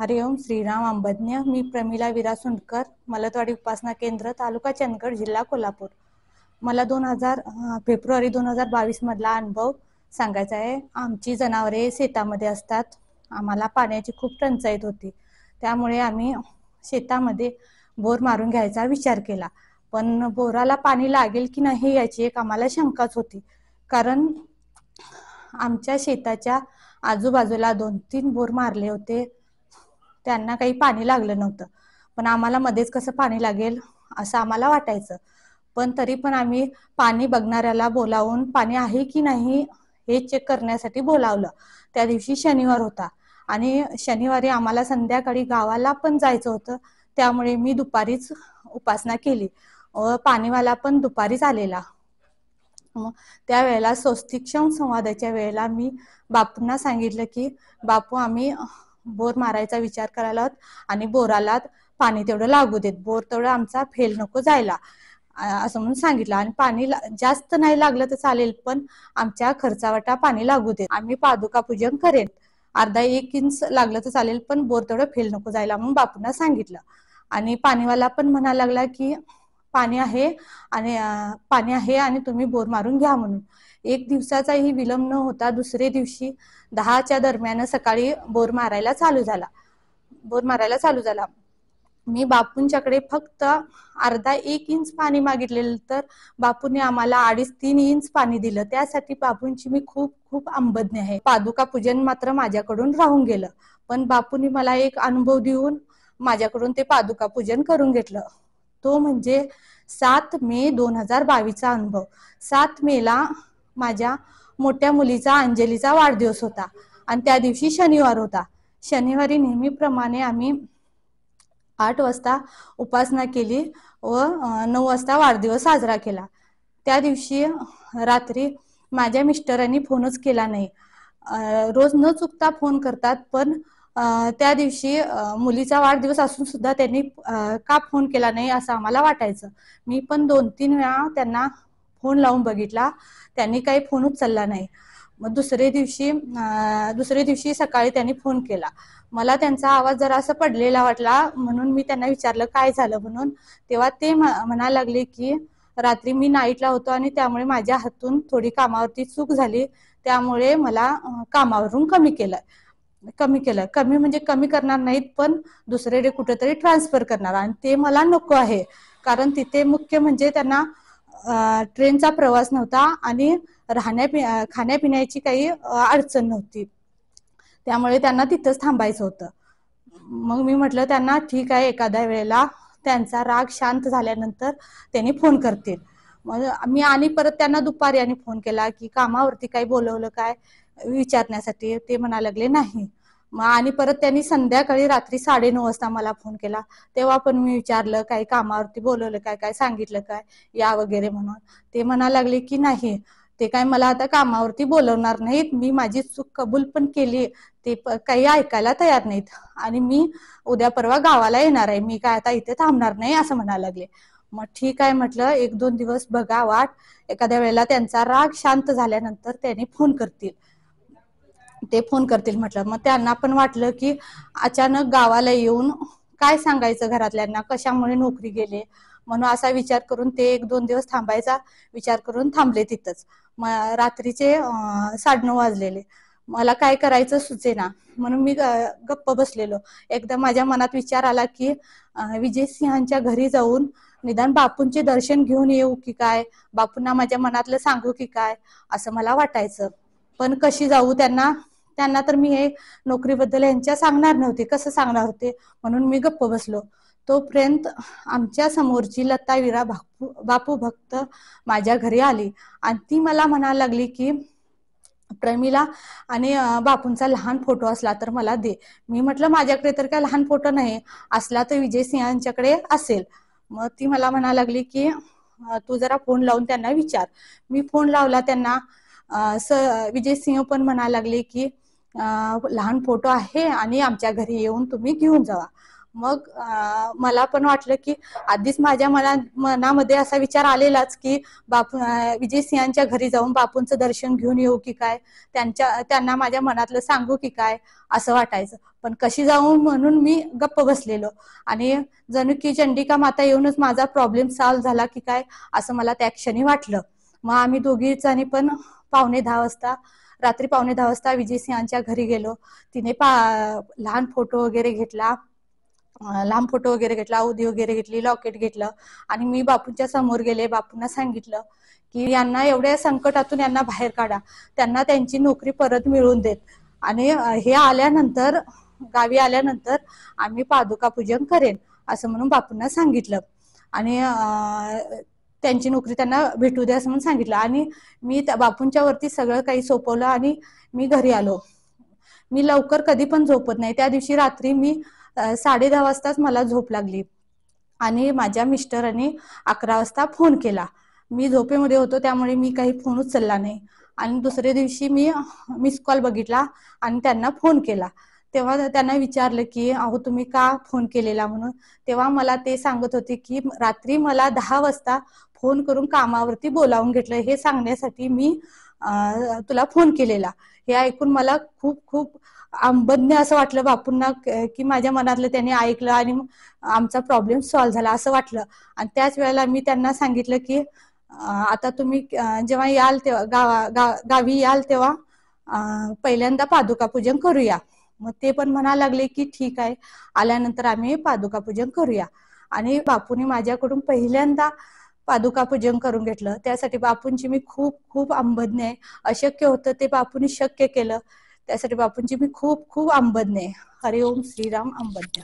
हरि ओम श्रीराम अंबज्ञ मी प्रमिला विरा सुंडकर मलतवाडी उपासना केंद्र तालुका चंदगड जिल्हा कोल्हापूर मला दोन हजार फेब्रुवारी दोन हजार मधला अनुभव सांगायचा आहे आमची जनावरे शेतामध्ये असतात आम्हाला पाण्याची खूप टंचाईत होती त्यामुळे आम्ही शेतामध्ये बोर मारून घ्यायचा विचार केला पण बोराला पाणी लागेल की नाही याची एक आम्हाला शंकाच होती कारण आमच्या शेताच्या आजूबाजूला दोन तीन बोर मारले होते त्यांना काही पाणी लागलं नव्हतं पण आम्हाला मध्येच कसं पाणी लागेल असं आम्हाला वाटायचं पण तरी पण आम्ही पाणी बघणाऱ्याला बोलावून पाणी आहे की नाही हे चेक करण्यासाठी बोलावलं त्या दिवशी शनिवार होता आणि शनिवारी आम्हाला संध्याकाळी गावाला पण जायचं होतं त्यामुळे मी दुपारीच उपासना केली पाणीवाला पण दुपारीच आलेला त्यावेळेला स्वस्तिक्षम संवादाच्या वेळेला मी बापूंना सांगितलं की बापू आम्ही बोर मारायचा विचार करायला आणि बोराला पाणी तेवढं लागू देत बोर तेवढा आमचा फेल नको जायला असं म्हणून सांगितलं आणि पाणी जास्त नाही लागलं तर चालेल पण आमच्या खर्चावाटा पाणी लागू देत आम्ही पादुका पूजन करेन अर्धा एक इंच लागलं तर चालेल पण बोर तेवढं फेल नको जायला म्हणून बापूंना सांगितलं आणि पाणीवाला पण म्हणायला लागला की पाणी आहे आणि पाणी आहे आणि तुम्ही बोर मारून घ्या म्हणून एक दिवसाचाही विलंब न होता दुसरे दिवशी दहाच्या दरम्यान सकाळी बोर मारायला चालू झाला बोर मारायला चालू झाला मी बापूंच्याकडे फक्त अर्धा एक इंच पाणी मागितलेलं तर बापूने आम्हाला अडीच तीन इंच पाणी दिलं त्यासाठी बापूंची मी खूप खूप अंबज्ञ आहे पादुका पूजन मात्र माझ्याकडून राहून गेलं पण बापूंनी मला एक अनुभव देऊन माझ्याकडून ते पादुका पूजन करून घेतलं तो म्हणजे सात मे दोन हजार बावीसचा अनुभव सात मेला माझ्या मोठ्या मुलीचा अंजलीचा वाढदिवस होता आणि त्या दिवशी शनिवार होता शनिवारी नेहमीप्रमाणे आम्ही आठ वाजता उपासना केली व नऊ वाजता वाढदिवस साजरा केला त्या दिवशी रात्री माझ्या मिस्टरांनी फोनच केला नाही रोज न चुकता फोन करतात पण त्या दिवशी मुलीचा वाढदिवस असून सुद्धा त्यांनी का फोन केला नाही असं आम्हाला वाटायचं मी पण दोन तीन वेळा त्यांना फोन लावून बघितला त्यांनी काही फोन उचलला नाही मग दुसरे दिवशी दुसऱ्या दिवशी सकाळी त्यांनी फोन केला मला त्यांचा आवाज जरा असं पडलेला वाटला म्हणून मी त्यांना विचारलं काय झालं म्हणून तेव्हा ते म्हणायला लागले की रात्री मी नाईटला होतो आणि त्यामुळे माझ्या हातून थोडी कामावरती चूक झाली त्यामुळे मला कामावरून कमी केलं कमी केलं कमी म्हणजे कमी करणार नाहीत पण दुसरे कुठेतरी ट्रान्सफर करणार आणि ते मला नको आहे कारण तिथे मुख्य म्हणजे त्यांना ट्रेनचा प्रवास नव्हता आणि राहण्या खाण्यापिण्याची काही अडचण नव्हती त्यामुळे त्यांना तिथंच थांबायचं होतं मग मी म्हटलं त्यांना ठीक आहे एखाद्या वेळेला त्यांचा राग शांत झाल्यानंतर त्यांनी फोन करतील मग मी आणि परत त्यांना दुपारी आणि फोन केला की कामावरती काही बोलवलं काय विचारण्यासाठी ते म्हणा लागले नाही आणि परत त्यांनी संध्याकाळी रात्री नऊ वाजता मला फोन केला तेव्हा पण मी विचारलं काही कामावरती बोलवलं काय काय सांगितलं काय या वगैरे म्हणून ते म्हणा लागले की नाही ते काय मला आता कामावरती बोलवणार नाहीत मी माझी चूक कबूल पण केली ते काही ऐकायला तयार नाहीत आणि मी उद्या परवा गावाला येणार आहे मी काय आता इथे थांबणार नाही असं म्हणायला लागले मग ठीक आहे म्हटलं एक दोन दिवस बघा वाट एखाद्या वेळेला त्यांचा राग शांत झाल्यानंतर त्यांनी फोन करतील ते फोन करतील म्हटलं मग त्यांना पण वाटलं की अचानक गावाला येऊन काय सांगायचं घरातल्यांना कशामुळे नोकरी गेले म्हणून असा विचार करून ते एक दोन दिवस थांबायचा विचार करून थांबले तिथंच मग रात्रीचे नऊ वाजलेले मला काय करायचं सुचेना म्हणून मी गप्प बसलेलो एकदा माझ्या मनात विचार आला की विजय सिंहांच्या घरी जाऊन निदान बापूंचे दर्शन घेऊन येऊ की काय बापूंना माझ्या मनातलं सांगू की काय असं मला वाटायचं पण कशी जाऊ त्यांना त्यांना तर मी हे नोकरीबद्दल यांच्या सांगणार नव्हते कसं सांगणार होते म्हणून मी गप्प बसलो तोपर्यंत आमच्या समोरची लता विरा बापू भक्त माझ्या घरी आली आणि ती मला म्हणायला लागली की प्रेमीला आणि बापूंचा लहान फोटो असला तर मला दे मी म्हटलं माझ्याकडे तर काय लहान फोटो नाही असला तर विजय सिंहांच्याकडे असेल मग ती मला म्हणा लागली की तू जरा फोन लावून त्यांना विचार मी फोन लावला त्यांना विजय सिंह पण म्हणा लागले की लहान फोटो आहे आणि आमच्या घरी येऊन तुम्ही घेऊन जावा मग मला पण वाटलं की आधीच माझ्या मना मनामध्ये असा विचार आलेलाच की बापू विजय सिंहांच्या घरी जाऊन बापूंचं दर्शन घेऊन येऊ की काय त्यांच्या त्यांना माझ्या मनातलं सांगू की काय असं वाटायचं पण कशी जाऊ म्हणून मी गप्प बसलेलो आणि जणू की चंडिका माता येऊनच माझा प्रॉब्लेम सॉल्व्ह झाला की काय असं मला त्या क्षणी वाटलं मग आम्ही दोघी आणि पण पावणे दहा वाजता रात्री पावणे दहा वाजता विजय सिंहांच्या घरी गेलो तिने पा लहान फोटो वगैरे घेतला लांब फोटो वगैरे घेतला औदी वगैरे घेतली लॉकेट घेतलं आणि मी बापूंच्या समोर गेले बापूंना सांगितलं की यांना एवढ्या संकटातून यांना बाहेर काढा त्यांना त्यांची नोकरी परत मिळवून देत आणि हे आल्यानंतर गावी आल्यानंतर आम्ही पादुका पूजन करेन असं म्हणून बापूंना सांगितलं आणि त्यांची नोकरी त्यांना भेटू द्या असं म्हणून सांगितलं आणि मी बापूंच्या वरती सगळं काही सोपवलं आणि मी घरी आलो मी लवकर कधी पण झोपत नाही त्या दिवशी रात्री मी साडे दहा वाजताच मला झोप लागली आणि माझ्या मिस्टरांनी अकरा वाजता फोन केला मी झोपेमध्ये होतो त्यामुळे मी काही फोन उचलला नाही आणि दुसऱ्या दिवशी मी मिस कॉल बघितला आणि त्यांना फोन केला तेव्हा त्यांना विचारलं की अहो तुम्ही का फोन केलेला म्हणून तेव्हा मला ते सांगत होते की रात्री मला दहा वाजता फोन करून कामावरती बोलावून घेतलं हे सांगण्यासाठी मी तुला फोन केलेला हे ऐकून मला खूप खूप आंबज्ञ असं वाटलं बापूंना की माझ्या मनातलं त्यांनी ऐकलं आणि आमचा प्रॉब्लेम सॉल्व्ह झाला असं वाटलं आणि त्याच वेळेला मी त्यांना सांगितलं की आता तुम्ही जेव्हा याल तेव्हा गावा गा गावी याल तेव्हा पहिल्यांदा पादुका पूजन करूया मग ते पण म्हणा लागले की ठीक आहे आल्यानंतर आम्ही पादुका पूजन करूया आणि बापूंनी माझ्याकडून पहिल्यांदा पादुका पूजन करून घेतलं त्यासाठी बापूंची मी खूप खूप आंबदने आहे अशक्य होतं ते बापूंनी शक्य केलं त्यासाठी बापूंची मी खूप खूप आहे हरिओम श्रीराम आंबदने